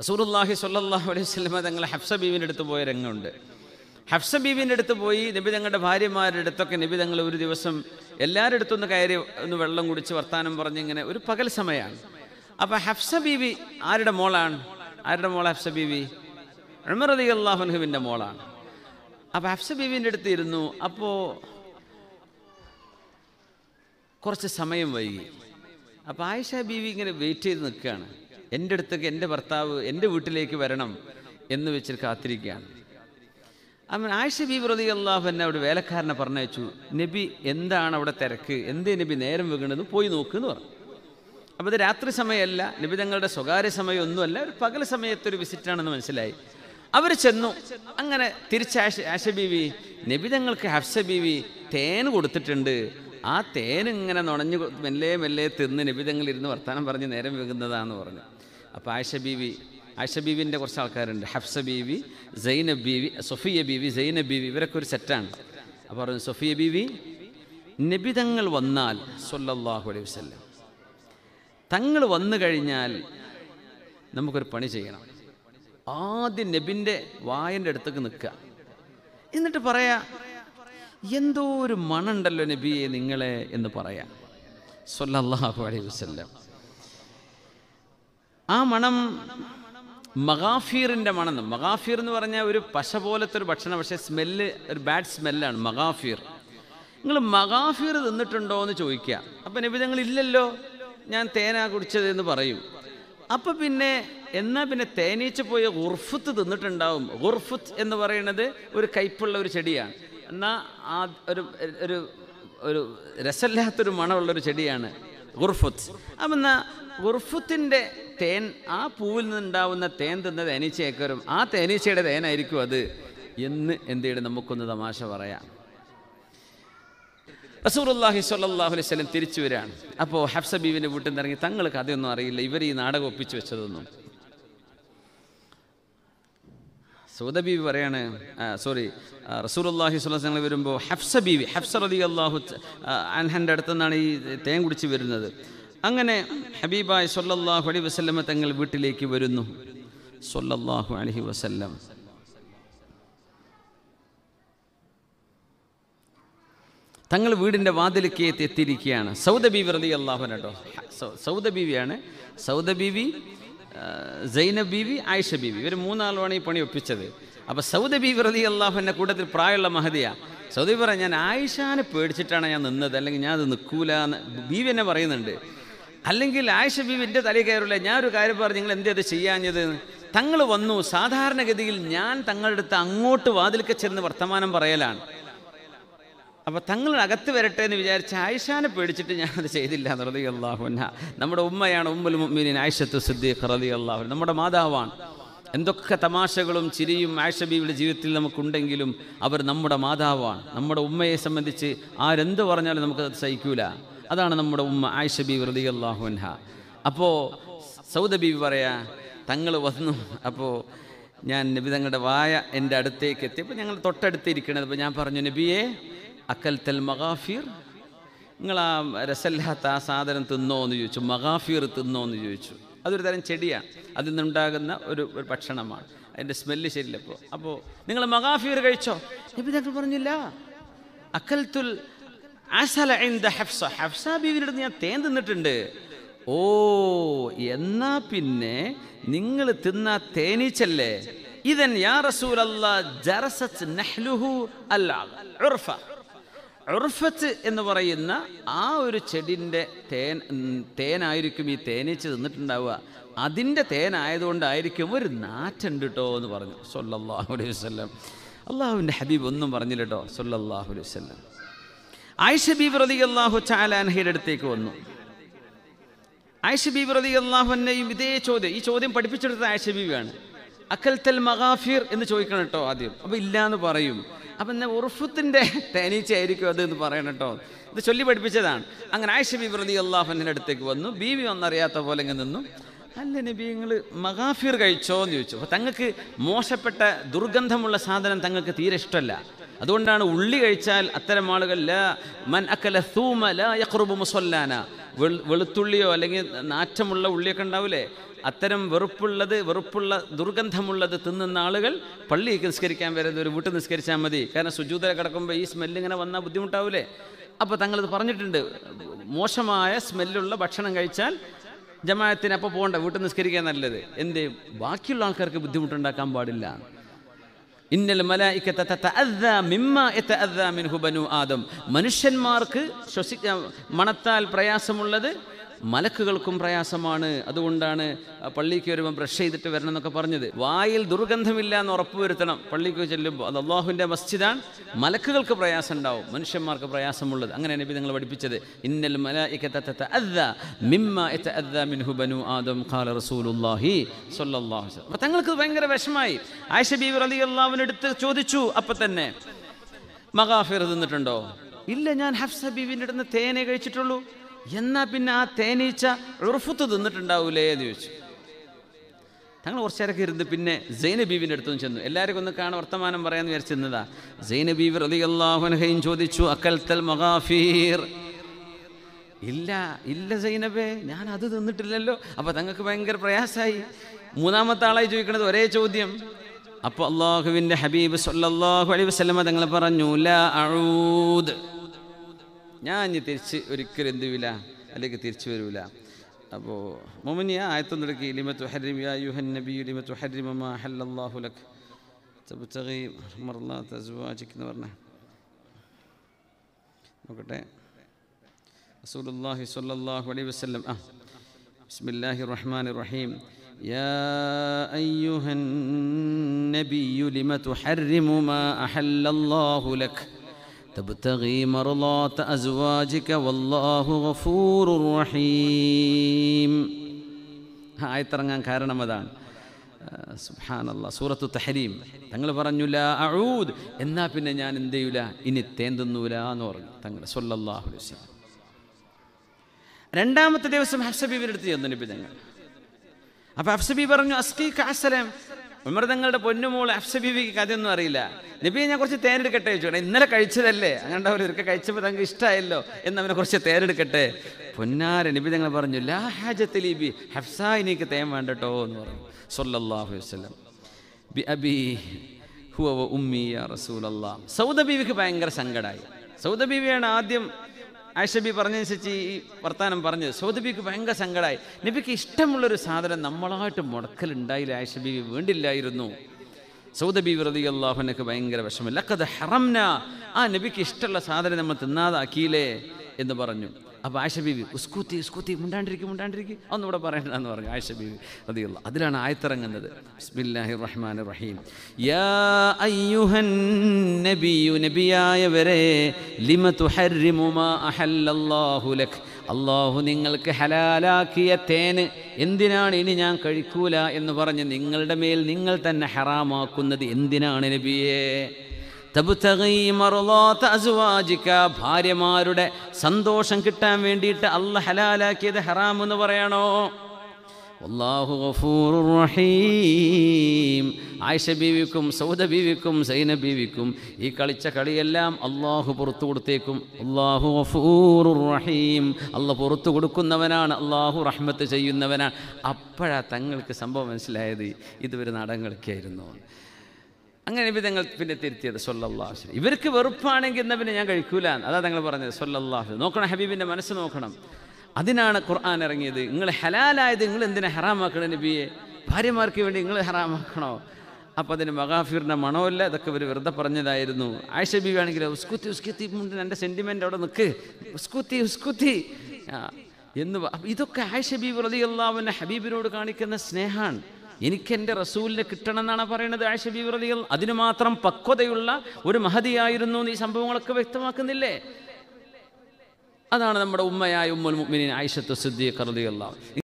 റസൂറുല്ലാഹി സല്ലാഹു അലൈഹി സ്വലമ തങ്ങൾ ഹഫ്സ ബീവിൻ്റെ അടുത്ത് പോയ രംഗമുണ്ട് ഹഫ്സ ബീവിൻ്റെ അടുത്ത് പോയി നബി തങ്ങളുടെ ഭാര്യമാരുടെ അടുത്തൊക്കെ നബി തങ്ങൾ ഒരു ദിവസം എല്ലാവരുടെ അടുത്തൊന്ന് കയറി ഒന്ന് വെള്ളം കുടിച്ച് വർത്താനം പറഞ്ഞിങ്ങനെ ഒരു പകൽ സമയമാണ് അപ്പോൾ ഹഫ്സ ബീവി ആരുടെ മോളാണ് ആരുടെ മോൾ ഹഫ്സ ബീവി ഉമർ അലി അള്ളാഹുൻഹുവിൻ്റെ മോളാണ് അപ്പോൾ ഹഫ്സ ബീവിൻ്റെ അടുത്ത് ഇരുന്നു അപ്പോൾ കുറച്ച് സമയം വൈകി അപ്പോൾ ആയിഷ ബീവി ഇങ്ങനെ വെയിറ്റ് ചെയ്ത് നിൽക്കുകയാണ് എൻ്റെ അടുത്തേക്ക് എൻ്റെ ഭർത്താവ് എൻ്റെ വീട്ടിലേക്ക് വരണം എന്ന് വെച്ച് കാത്തിരിക്കുകയാണ് അവൻ ആയിഷ ബി പ്രതി അള്ളാഹു എന്നെ അവിടെ വേലക്കാരനെ പറഞ്ഞയച്ചു നബി എന്താണ് അവിടെ തിരക്ക് എന്തേ നബി നേരം വെക്കണമെന്ന് പോയി എന്ന് പറഞ്ഞു അപ്പോൾ ഇത് രാത്രി സമയമല്ല നബി തങ്ങളുടെ സ്വകാര്യ സമയമൊന്നുമല്ല ഒരു പകൽ സമയത്തൊരു വിസിറ്റാണെന്ന് മനസ്സിലായി അവർ ചെന്നു അങ്ങനെ തിരിച്ച് ആശ ബീവി നബി തങ്ങൾക്ക് ഹഫ്സ ബീവി തേൻ കൊടുത്തിട്ടുണ്ട് ആ തേൻ ഇങ്ങനെ നുണഞ്ഞു മെല്ലെ മെല്ലെ തിന്ന് നബി തങ്ങൾ ഇരുന്ന് വർത്തമാനം പറഞ്ഞ് നേരം വീകുന്നതാന്ന് പറഞ്ഞു അപ്പോൾ ആയിഷ ബീവി ആയിഷ ബീവിൻ്റെ കുറച്ച് ആൾക്കാരുണ്ട് ഹഫ്സ ബീവി സൈനബ് ബീവി സൊഫിയ ബീവി സൈനബ് ബീവി ഇവരൊക്കെ ഒരു സെറ്റാണ് അപ്പോൾ പറഞ്ഞു സൊഫിയ ബീവി നിബിതങ്ങൾ വന്നാൽ സൊല്ലാഹു അലൈഹി വസ്ല്ലാം തങ്ങൾ വന്നു കഴിഞ്ഞാൽ നമുക്കൊരു പണി ചെയ്യണം ആദ്യം നെബിൻ്റെ വായൻ്റെ അടുത്തേക്ക് നിൽക്കുക എന്നിട്ട് പറയാ എന്തോ ഒരു മണുണ്ടല്ലോ നബിയെ നിങ്ങളെ എന്ന് പറയാം സൊല്ലാഹു അലൈഹി വസ്ല്ലാം ആ മണം മഗാഫീറിൻ്റെ മണം മഗാഫീർ എന്ന് പറഞ്ഞാൽ ഒരു പശ പോലത്തെ ഒരു ഭക്ഷണം പക്ഷേ സ്മെല്ല് ഒരു ബാഡ് സ്മെല്ലാണ് മഗാഫീർ നിങ്ങൾ മഗാഫീർ തിന്നിട്ടുണ്ടോ എന്ന് ചോദിക്കുക അപ്പം ഞങ്ങൾ ഇല്ലല്ലോ ഞാൻ തേന കുടിച്ചത് എന്ന് പറയും അപ്പം പിന്നെ എന്നാൽ പിന്നെ തേനീച്ച പോയ ഗുർഫത്ത് തിന്നിട്ടുണ്ടാവും ഗുർഫത്ത് എന്ന് പറയുന്നത് ഒരു കയ്പുള്ള ഒരു ചെടിയാണ് എന്നാൽ ആ ഒരു ഒരു ഒരു രസമില്ലാത്തൊരു മണമുള്ളൊരു ചെടിയാണ് ഗുർഫത്ത് അപ്പം എന്നാൽ ഉർഫത്തിൻ്റെ തേൻ ആ പൂവിൽ നിന്നുണ്ടാവുന്ന തേൻ തിന്ന തേനീച്ചയേക്കരും ആ തേനീച്ചയുടെ തേനായിരിക്കും അത് എന്ന് എന്ത് ചെയ്യണം നമുക്കൊന്ന് തമാശ പറയാം റസൂർല്ലാഹി സ്വല്ലാഹു അലൈഹി സ്വലം തിരിച്ചു വരികയാണ് അപ്പോൾ ഹഫ്സ ബീവിൻ്റെ വീട്ടിൽ നിന്ന് ഇറങ്ങി തങ്ങൾക്ക് കഥയൊന്നും അറിയില്ല ഇവർ ഈ നാടകം ഒപ്പിച്ചു വെച്ചതൊന്നും സൗദ പറയാണ് സോറി റസൂർല്ലാഹി സ്വലം വരുമ്പോൾ ഹഫ്സ ബീവി ഹഫ്സ റതി അള്ളാഹു അൻഹൻ്റെ അടുത്തുനിന്നാണ് ഈ തേൻ കുടിച്ച് വരുന്നത് അങ്ങനെ ഹബീബായ് സൊല്ലാഹു അലി വസ്ല്ലമ തങ്ങൾ വീട്ടിലേക്ക് വരുന്നു സൊല്ലാഹു അലഹി വസല്ലം തങ്ങൾ വീടിൻ്റെ വാതിലക്കേത്ത് എത്തിയിരിക്കുകയാണ് സൗദബീവി റതി അള്ളാഹു കേട്ടോ സൗദബീവിയാണ് സൗദബീവി സൈനബ് ബീവി ആയിഷ ബീവി ഇവർ മൂന്നാളുമാണ് ഈ പണി ഒപ്പിച്ചത് അപ്പോൾ സൗദബീവി റതി അള്ളാഹുവിൻ്റെ കൂട്ടത്തിൽ പ്രായമുള്ള മഹതിയാണ് സൗദി പറയാം ഞാൻ ആയിഷാനെ പേടിച്ചിട്ടാണ് ഞാൻ നിന്നത് അല്ലെങ്കിൽ ഞാൻ അത് നിൽക്കൂല എന്ന് ബീവി എന്നെ പറയുന്നുണ്ട് അല്ലെങ്കിൽ ആയിഷ ബീവിൻ്റെ തലയിൽ കയറില്ല ഞാനൊരു കാര്യം പറഞ്ഞു നിങ്ങൾ എന്തേ അത് ചെയ്യാഞ്ഞത് തങ്ങൾ വന്നു സാധാരണഗതിയിൽ ഞാൻ തങ്ങളുടെ അടുത്ത് അങ്ങോട്ട് വാതിൽക്ക ചെന്ന് വർത്തമാനം പറയലാണ് അപ്പോൾ തങ്ങൾ അകത്ത് വരട്ടെ എന്ന് വിചാരിച്ച ആയിഷാനെ പേടിച്ചിട്ട് ഞാൻ അത് ചെയ്തില്ല റതി നമ്മുടെ ഉമ്മയാണ് ഉമ്മുൽ മുഅ്മിനീൻ ആയിഷത്തു സിദ്ദീഖ് റതി അള്ളാഹു നമ്മുടെ മാതാവാണ് എന്തൊക്കെ തമാശകളും ചിരിയും ആഷബീവിയുടെ ജീവിതത്തിൽ നമുക്കുണ്ടെങ്കിലും അവർ നമ്മുടെ മാതാവാണ് നമ്മുടെ ഉമ്മയെ സംബന്ധിച്ച് ആരെന്ത് പറഞ്ഞാലും നമുക്കത് സഹിക്കൂല അതാണ് നമ്മുടെ ഉമ്മ ആയിഷ ബി വൃതി അള്ളാഹുൻഹ അപ്പോൾ സൗദ ബീവി പറയാ തങ്ങൾ വന്നു അപ്പോൾ ഞാൻ നബി തങ്ങളുടെ വായ എൻ്റെ അടുത്തേക്ക് എത്തിയപ്പോൾ ഞങ്ങൾ തൊട്ടടുത്ത് ഇരിക്കണത് അപ്പോൾ ഞാൻ പറഞ്ഞു നബിയെ അക്കൽ തൽ മഗാഫീർ നിങ്ങൾ ആ രസല്ലാത്ത ആ സാധനം തിന്നോ എന്ന് ചോദിച്ചു മഗാഫീർ തിന്നോ എന്ന് ചോദിച്ചു അതൊരു തരം ചെടിയാണ് അതിൽ നിന്നുണ്ടാകുന്ന ഒരു ഒരു ഭക്ഷണമാണ് അതിൻ്റെ സ്മെല്ല് ശരിയില്ല അപ്പോൾ അപ്പോൾ നിങ്ങൾ മഗാഫീർ കഴിച്ചോ നബി തങ്ങൾ പറഞ്ഞില്ല തുൽ ഹഫ്സ ഹഫ്സ ബീവിൻ്റെ ഞാൻ തേൻ തിന്നിട്ടുണ്ട് ഓ എന്നാ പിന്നെ നിങ്ങൾ തിന്ന തേനീച്ചല്ലേ ഇതൻ യാ റസൂൽ അൽ ഉർഫ എന്ന് പറയുന്ന ആ ഒരു ചെടിൻ്റെ തേൻ തേനായിരിക്കും ഈ തേനീച്ച തിന്നിട്ടുണ്ടാവുക അതിൻ്റെ തേനായതുകൊണ്ടായിരിക്കും ഒരു നാറ്റുണ്ട് കേട്ടോ എന്ന് പറഞ്ഞു സൊല്ലാഹു അലൈഹി അള്ളാഹുവിൻ്റെ ഹബീബ് ഒന്നും പറഞ്ഞില്ല കേട്ടോ ആയിഷ ബീബി റതി അള്ളാഹു ചാലാൻഹയുടെ അടുത്തേക്ക് വന്നു ആയിഷ ബീബി റതി അള്ളാഹുനെയും ഇതേ ചോദ്യം ഈ ചോദ്യം പഠിപ്പിച്ചെടുത്ത ആയിഷ ബീബിയാണ് തൽ മഗാഫിർ എന്ന് ചോദിക്കണം കേട്ടോ ആദ്യം അപ്പോൾ ഇല്ല എന്ന് പറയും അപ്പം എന്നെ ഉർഫത്തിൻ്റെ തേനീച്ചയായിരിക്കും അത് എന്ന് പറയണം കേട്ടോ ഇത് ചൊല്ലി പഠിപ്പിച്ചതാണ് അങ്ങനെ ആയിഷ ബീബി റതി അള്ളാഹുവിൻ്റെ അടുത്തേക്ക് വന്നു ബീബി ഒന്നറിയാത്ത പോലെ ഇങ്ങനെ നിന്നു അല്ല നബി നിങ്ങൾ മഗാഫിർ കഴിച്ചോ എന്ന് ചോദിച്ചു അപ്പോൾ തങ്ങൾക്ക് മോശപ്പെട്ട ദുർഗന്ധമുള്ള സാധനം തങ്ങൾക്ക് തീരെ ഇഷ്ടമല്ല അതുകൊണ്ടാണ് ഉള്ളി കഴിച്ചാൽ അത്തരം ആളുകൾ മൻ അക്കല സൂമ ല മുസൊല്ലാന മുസല്ലാന വെളുത്തുള്ളിയോ അല്ലെങ്കിൽ നാറ്റമുള്ള ഉള്ളിയൊക്കെ ഉണ്ടാവില്ലേ അത്തരം വെറുപ്പുള്ളത് വെറുപ്പുള്ള ദുർഗന്ധമുള്ളത് തിന്നുന്ന ആളുകൾ പള്ളി നിസ്കരിക്കാൻ വരുന്ന ഒരു വീട്ടിൽ നിസ്കരിച്ചാൽ മതി കാരണം സുജൂതല കിടക്കുമ്പോൾ ഈ സ്മെല്ല് ഇങ്ങനെ വന്നാൽ ബുദ്ധിമുട്ടാവില്ലേ അപ്പോൾ തങ്ങളത് പറഞ്ഞിട്ടുണ്ട് മോശമായ സ്മെല്ലുള്ള ഭക്ഷണം കഴിച്ചാൽ ജമായത്തിന് അപ്പോൾ പോകണ്ട വീട്ടിൽ നിസ്കരിക്കാൻ നല്ലത് എന്ത് ബാക്കിയുള്ള ആൾക്കാർക്ക് ബുദ്ധിമുട്ടുണ്ടാക്കാൻ പാടില്ല ഇന്നൽ മിൻഹു ആദം മനുഷ്യന്മാർക്ക് ശ്വസി മണത്താൽ പ്രയാസമുള്ളത് മലക്കുകൾക്കും പ്രയാസമാണ് അതുകൊണ്ടാണ് പള്ളിക്ക് വരുമ്പോൾ ബ്രഷ് ചെയ്തിട്ട് വരണം എന്നൊക്കെ പറഞ്ഞത് വായിൽ ദുർഗന്ധമില്ല എന്ന് ഉറപ്പുവരുത്തണം പള്ളിക്ക് ചെല്ലുമ്പോൾ അത് അള്ളാഹുവിൻ്റെ മസ്ജിദാണ് മലക്കുകൾക്ക് പ്രയാസം ഉണ്ടാവും മനുഷ്യന്മാർക്ക് പ്രയാസമുള്ളത് അങ്ങനെ നബി നിങ്ങൾ പഠിപ്പിച്ചത് ഇന്നൽ അപ്പം തങ്ങൾക്ക് ഭയങ്കര വിഷമായി ആയിഷ ബീബർ അലി അള്ളാവിനെടുത്ത് ചോദിച്ചു അപ്പം തന്നെ മകാഫിർ തിന്നിട്ടുണ്ടോ ഇല്ല ഞാൻ ഹഫ്സ ബീബിൻ്റെ അടുത്ത് തേനെ കഴിച്ചിട്ടുള്ളൂ എന്നാ പിന്നെ ആ തേനീച്ച ഉറഫത്ത് തിന്നിട്ടുണ്ടാവൂലേ എന്ന് ചോദിച്ചു തങ്ങൾ കുറച്ചേരൊക്കെ ഇരുന്ന് പിന്നെ ജൈന ബീവിൻ്റെ നിന്ന് ചെന്നു എല്ലാവരും ഒന്ന് കാണാൻ വർത്തമാനം പറയാൻ വിചാരിച്ചിരുന്നതാ ജൈന ബീവ് റതി അള്ളാഹുനഹയും ചോദിച്ചു അക്കൽത്തൽ മൊഹാഫീർ ഇല്ല ഇല്ല സൈനബേ ഞാൻ അത് തിന്നിട്ടില്ലല്ലോ അപ്പോൾ തങ്ങൾക്ക് ഭയങ്കര പ്രയാസമായി മൂന്നാമത്തെ ആളായി ചോദിക്കുന്നത് ഒരേ ചോദ്യം അപ്പോൾ അള്ളാഹുവിൻ്റെ ഹബീബ് സല്ലാഹു അലൈ വസ്ലമ തങ്ങൾ പറഞ്ഞു ലാ അഴൂദ് ഞാൻ ഇനി തിരിച്ച് ഒരിക്കലും എന്ത് വില അല്ലെങ്കിൽ തിരിച്ചു വരില്ല അപ്പോൾ മൊമിനിയ ആയത്തൊന്നും തുടക്കി ലിമത്തു ഹരിം യാ യുഹൻ നബി ലിമത്തു ഹരിമ ഹല്ലാഹു ലഖ് തബുത്തകി മർലാ തസ്വാജിക്ക് എന്ന് പറഞ്ഞ നോക്കട്ടെ റസൂലുള്ളാഹി സ്വല്ലല്ലാഹു അലൈഹി വസല്ലം ആ ബിസ്മില്ലാഹിർ റഹ്മാനിർ റഹീം يا أيها النبي لم تحرم ما أحل الله لك تبتغي مرضات أزواجك والله غفور رحيم ആയ തിറങ്ങാൻ കാരണം അതാണ് സുബാനല്ല സൂറത്തു തഹരീം തങ്ങൾ പറഞ്ഞില്ല അഴൂദ് എന്നാ പിന്നെ ഞാൻ എന്ത് ചെയ്യൂല ഇനി തേന്തുന്നൂല എന്ന് പറഞ്ഞു തങ്ങൾ സൊല്ലാഹു വസ്ലം രണ്ടാമത്തെ ദിവസം ഹഫ്സബീബിൻ്റെ അടുത്ത് ചെന്നു നബി തങ്ങൾ അപ്പോൾ ഹഫ്സബീബ് പറഞ്ഞു അസ്കി കാസലം ഉമർ പൊന്നുമോൾ അഫ്സബീബിക്ക് കഥയൊന്നും അറിയില്ല നബിയെ ഞാൻ കുറച്ച് തേരെടുക്കട്ടെ ചോദിച്ചു ഇന്നലെ കഴിച്ചതല്ലേ അങ്ങനെ അവർ കഴിച്ചപ്പോൾ തങ്ങൾക്ക് ഇഷ്ടമായല്ലോ എന്ന് അവനെ കുറച്ച് തേരെടുക്കട്ടെ പൊന്നാര നബി തങ്ങൾ പറഞ്ഞു ലാ ഹാജത്ത് ലീബി ഹഫ്സ എനിക്ക് തേൻ വേണ്ടട്ടോ എന്ന് പറഞ്ഞു സൊല്ലാഹു വസ്ലം ബി അബി ഹുവ ഉമ്മി റസൂലല്ലാം സൗദ ഭയങ്കര സങ്കടമായി സൗദ ആദ്യം ആഷബി പറഞ്ഞനുസരിച്ച് ഈ വർത്താനം പറഞ്ഞത് സൗദബിക്ക് ഭയങ്കര സങ്കടമായി നബിക്ക് ഇഷ്ടമുള്ളൊരു സാധനം നമ്മളായിട്ട് മുടക്കലുണ്ടായില്ല ആഷബി വേണ്ടില്ലായിരുന്നു സൗദബി വ്രതി അള്ളാഹുനൊക്കെ ഭയങ്കര വിഷമം ഹറംന ആ നബിക്ക് ഇഷ്ടമുള്ള സാധനം നമ്മൾ തിന്നാതാക്കിയില്ലേ എന്ന് പറഞ്ഞു അപ്പോൾ ആയിഷ ബീവി ഉസ്കൂത്തി ഉസ്കൂത്തി മുണ്ടാണ്ടിരിക്കും മുണ്ടാണ്ടിരിക്കും ഒന്നുകൂടെ പറയണ്ടെന്ന് പറഞ്ഞു ആയിഷ ബീവി അതിയുള്ള അതിലാണ് ആയത്തിറങ്ങുന്നത് ബിസ്മില്ലാഹി റഹ്മാൻ റഹീം യാ അയ്യുഹൻ നബിയു ലിമ തുഹരിമുമാ അഹല്ലല്ലാഹു ലക് അള്ളാഹു നിങ്ങൾക്ക് ഹലാലാക്കിയ തേന് എന്തിനാണ് ഇനി ഞാൻ കഴിക്കൂല എന്ന് പറഞ്ഞ് നിങ്ങളുടെ മേൽ നിങ്ങൾ തന്നെ ഹറാമാക്കുന്നത് എന്തിനാണ് നബിയേ തബുത്തകൈ മറുലോത്ത അസുവാജിക്ക ഭാര്യമാരുടെ സന്തോഷം കിട്ടാൻ വേണ്ടിയിട്ട് അല്ല ഹലാലാക്കിയത് ഹറാം എന്ന് പറയണോ അള്ളാഹു ഗഫൂർ റഹീം ആയിഷ ബീവിക്കും സൗദ ബീവിക്കും സൈന ബീവിക്കും ഈ കളിച്ച കളിയെല്ലാം അള്ളാഹു പുറത്തു കൊടുത്തേക്കും അള്ളാഹു ഗഫൂർ റഹീം അള്ള പുറത്തു കൊടുക്കുന്നവനാണ് അള്ളാഹു റഹ്മത്ത് ചെയ്യുന്നവനാണ് അപ്പോഴാണ് തങ്ങൾക്ക് സംഭവം മനസ്സിലായത് ഇതുവരെ നാടൻ കളിക്കായിരുന്നു അങ്ങനെ നബി ഞങ്ങൾ പിന്നെ തിരുത്തിയത് സൊല്ലാഹു ഇവർക്ക് വെറുപ്പാണെങ്കിൽ എന്നാൽ പിന്നെ ഞാൻ കഴിക്കൂല അതാ തങ്ങൾ പറഞ്ഞത് സൊല്ലാഹു നോക്കണം ഹബീബിൻ്റെ മനസ്സ് നോക്കണം അതിനാണ് ഖുർആൻ ഇറങ്ങിയത് നിങ്ങൾ ഹലാലായത് നിങ്ങൾ എന്തിനാ ഹറാമാക്കണം നബിയെ ഭാര്യമാർക്ക് വേണ്ടി നിങ്ങൾ ഹറാമാക്കണോ അപ്പോൾ അതിന് മഹാഫീറിൻ്റെ മണമല്ല ഇതൊക്കെ ഇവർ വെറുതെ പറഞ്ഞതായിരുന്നു ആയിഷ ബി ആണെങ്കിൽ ഉസ്കുത്തി ഉസ്കുത്തി എൻ്റെ സെൻറ്റിമെൻ്റ് അവിടെ നിൽക്ക് ഉസ്കുത്തി ഉസ്കുത്തി എന്ന് ഇതൊക്കെ ആയിഷ ബി റതി അള്ളാഹുവിൻ്റെ ഹബീബിനോട് കാണിക്കുന്ന സ്നേഹമാണ് എനിക്ക് എൻ്റെ റസൂലിനെ കിട്ടണമെന്നാണ് പറയണത് ആഷബി വിറതികൾ അതിനു മാത്രം പക്വതയുള്ള ഒരു മഹതിയായിരുന്നു ഈ സംഭവങ്ങളൊക്കെ വ്യക്തമാക്കുന്നില്ലേ അതാണ് നമ്മുടെ ഉമ്മയായ ഉമ്മൽ മുഅ്മിനീൻ ആയിഷത്തു സിദ്ദീഖ് റളിയല്ലാഹു